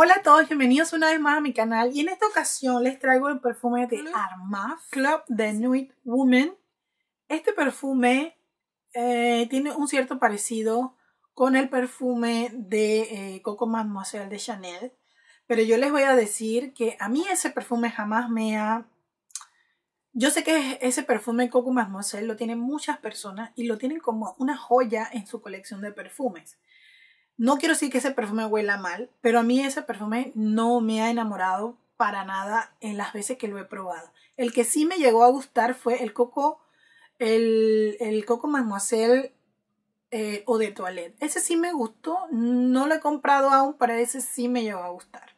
Hola a todos, bienvenidos una vez más a mi canal y en esta ocasión les traigo el perfume de Armaf Club de Nuit Woman. Este perfume eh, tiene un cierto parecido con el perfume de eh, Coco Mademoiselle de Chanel, pero yo les voy a decir que a mí ese perfume jamás me ha... Yo sé que ese perfume Coco Mademoiselle lo tienen muchas personas y lo tienen como una joya en su colección de perfumes. No quiero decir que ese perfume huela mal, pero a mí ese perfume no me ha enamorado para nada en las veces que lo he probado. El que sí me llegó a gustar fue el coco, el, coco mademoiselle o eh, de toilette. Ese sí me gustó, no lo he comprado aún, pero ese sí me llegó a gustar.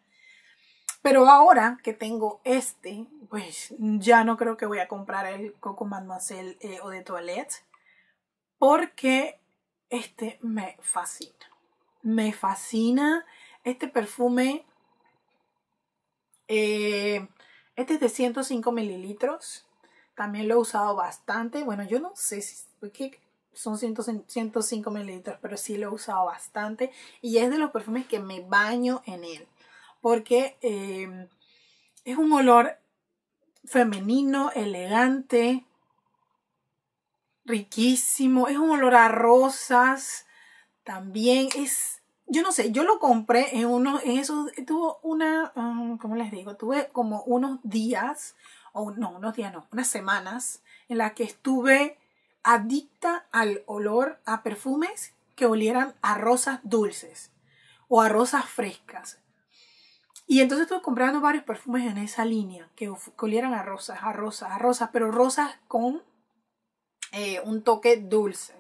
Pero ahora que tengo este, pues ya no creo que voy a comprar el Coco Mademoiselle o eh, de Toilette porque este me fascina me fascina. Este perfume, eh, este es de 105 mililitros. También lo he usado bastante. Bueno, yo no sé si son 105 mililitros, pero sí lo he usado bastante. Y es de los perfumes que me baño en él. Porque em, es un olor femenino, elegante, riquísimo. Es un olor a rosas también es, yo no sé, yo lo compré en uno, en eso tuvo una, um, ¿cómo les digo? Tuve como unos días, o no, unos días no, unas semanas en las que estuve adicta al olor a perfumes que olieran a rosas dulces o a rosas frescas. Y entonces estuve comprando varios perfumes en esa línea que, olieran a rosas, a rosas, a rosas, pero rosas con eh, un toque dulce.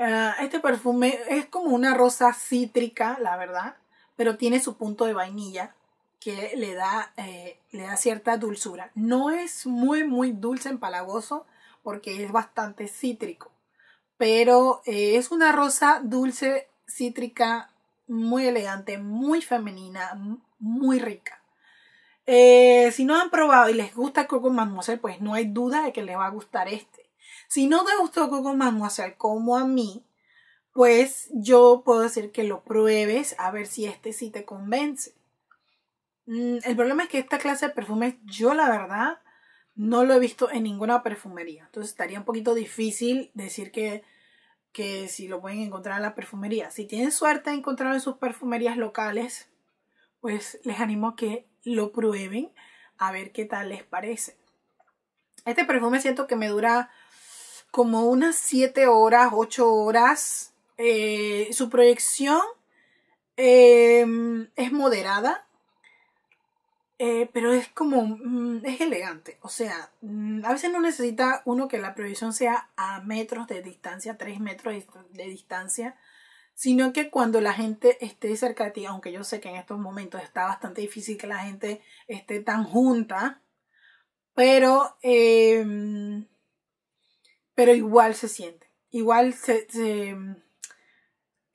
Ah, este perfume es como una rosa cítrica, la verdad, pero tiene su punto de vainilla que le da, eh, le da cierta dulzura. No es muy, muy dulce, empalagoso, porque es bastante cítrico, pero eh, es una rosa dulce, cítrica, muy elegante, muy femenina, muy rica. Eh, si no han probado y les gusta Coco Mademoiselle, pues no hay duda de que les va a gustar este. Si no te gustó Coco Mademoiselle como a mí, pues yo puedo decir que lo pruebes a ver si este sí te convence. Mm, el problema es que esta clase de perfumes yo la verdad no lo he visto en ninguna perfumería. Entonces estaría un poquito difícil decir que, que si lo pueden encontrar en la perfumería. Si tienen suerte de encontrarlo en sus perfumerías locales, pues les animo a que lo prueben a ver qué tal les parece. Este perfume siento que me dura como unas 7 horas, 8 horas. Eh, su proyección em, es moderada, eh, pero es como, mm, es elegante. O sea, mm, a veces no necesita uno que la proyección sea a metros de distancia, 3 metros de distancia, sino que cuando la gente esté cerca de ti, aunque yo sé que en estos momentos está bastante difícil que la gente esté tan junta, pero em, pero igual se siente, igual se, como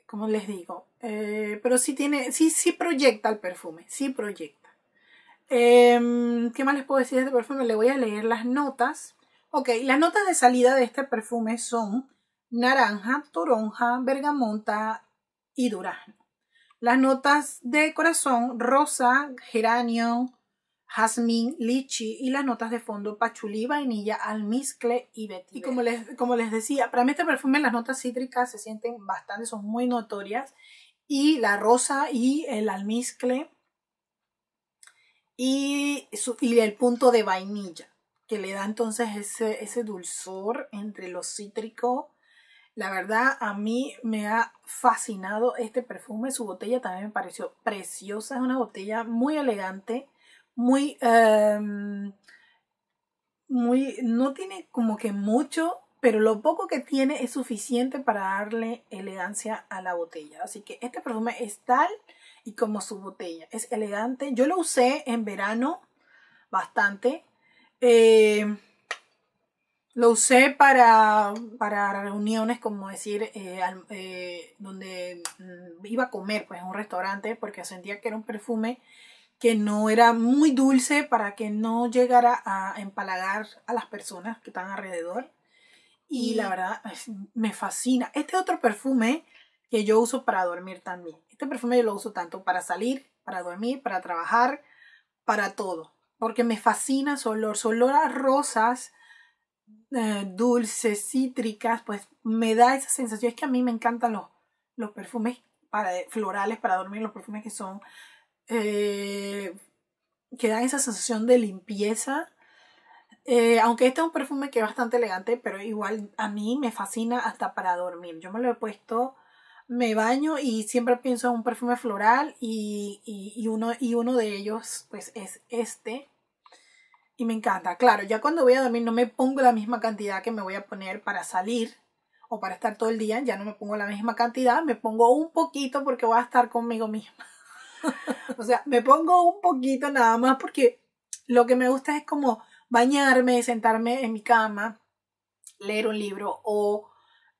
¿cómo les digo? Eh, pero sí tiene, sí, sí proyecta el perfume, sí proyecta. Em, ¿Qué más les puedo decir de este perfume? Le voy a leer las notas. Ok, las notas de salida de este perfume son naranja, toronja, bergamota y durazno. Las notas de corazón, rosa, geranio, jazmín, lichi y las notas de fondo pachulí, vainilla, almizcle y vetiver. Y como les, como les decía, para mí este perfume las notas cítricas se sienten bastante, son muy notorias. Y la rosa y el almizcle y, su, y el punto de vainilla que le da entonces ese, ese dulzor entre lo cítrico. La verdad, a mí me ha fascinado este perfume. Su botella también me pareció preciosa. Es una botella muy elegante muy, em, muy, no tiene como que mucho, pero lo poco que tiene es suficiente para darle elegancia a la botella. Así que este perfume es tal y como su botella, es elegante. Yo lo usé en verano bastante. Em, lo usé para, para, reuniones, como decir, eh, eh, donde mm, iba a comer, pues en un restaurante, porque sentía que era un perfume que no era muy dulce para que no llegara a empalagar a las personas que están alrededor. Y, la verdad, me fascina. Este otro perfume que yo uso para dormir también. Este perfume yo lo uso tanto para salir, para dormir, para trabajar, para todo. Porque me fascina su olor. Su olor a rosas eh, dulces, cítricas, pues me da esa sensación. Es que a mí me encantan los, los perfumes para, florales para dormir, los perfumes que son eh, que dan esa sensación de limpieza. Eh, aunque este es un perfume que es bastante elegante, pero igual a mí me fascina hasta para dormir. Yo me lo he puesto, me baño y siempre pienso en un perfume floral y uno, y uno de ellos pues es este. Y me encanta. Claro, ya cuando voy a dormir no me pongo la misma cantidad que me voy a poner para salir o para estar todo el día. Ya no me pongo la misma cantidad, me pongo un poquito porque voy a estar conmigo misma. O sea, me pongo un poquito nada más porque lo que me gusta es como bañarme, sentarme en mi cama, leer un libro o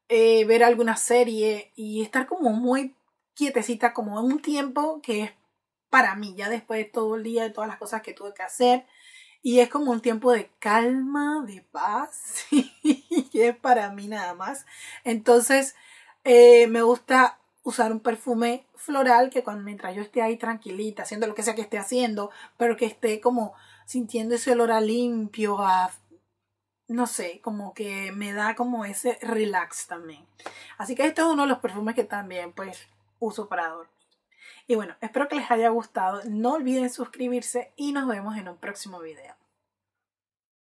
eh, ver alguna serie y estar como muy quietecita, como en un tiempo que es para mí, ya después de todo el día, y todas las cosas que tuve que hacer. Y es como un tiempo de calma, de paz, y es para mí nada más. Entonces, eh, me gusta usar un perfume floral que cuando, mientras yo esté ahí tranquilita, haciendo lo que sea que esté haciendo, pero que esté como sintiendo ese olor a limpio, a no sé, como que me da como ese relax también. Así que este es uno de los perfumes que también pues uso para dormir. Y bueno, espero que les haya gustado. No olviden suscribirse y nos vemos en un próximo video.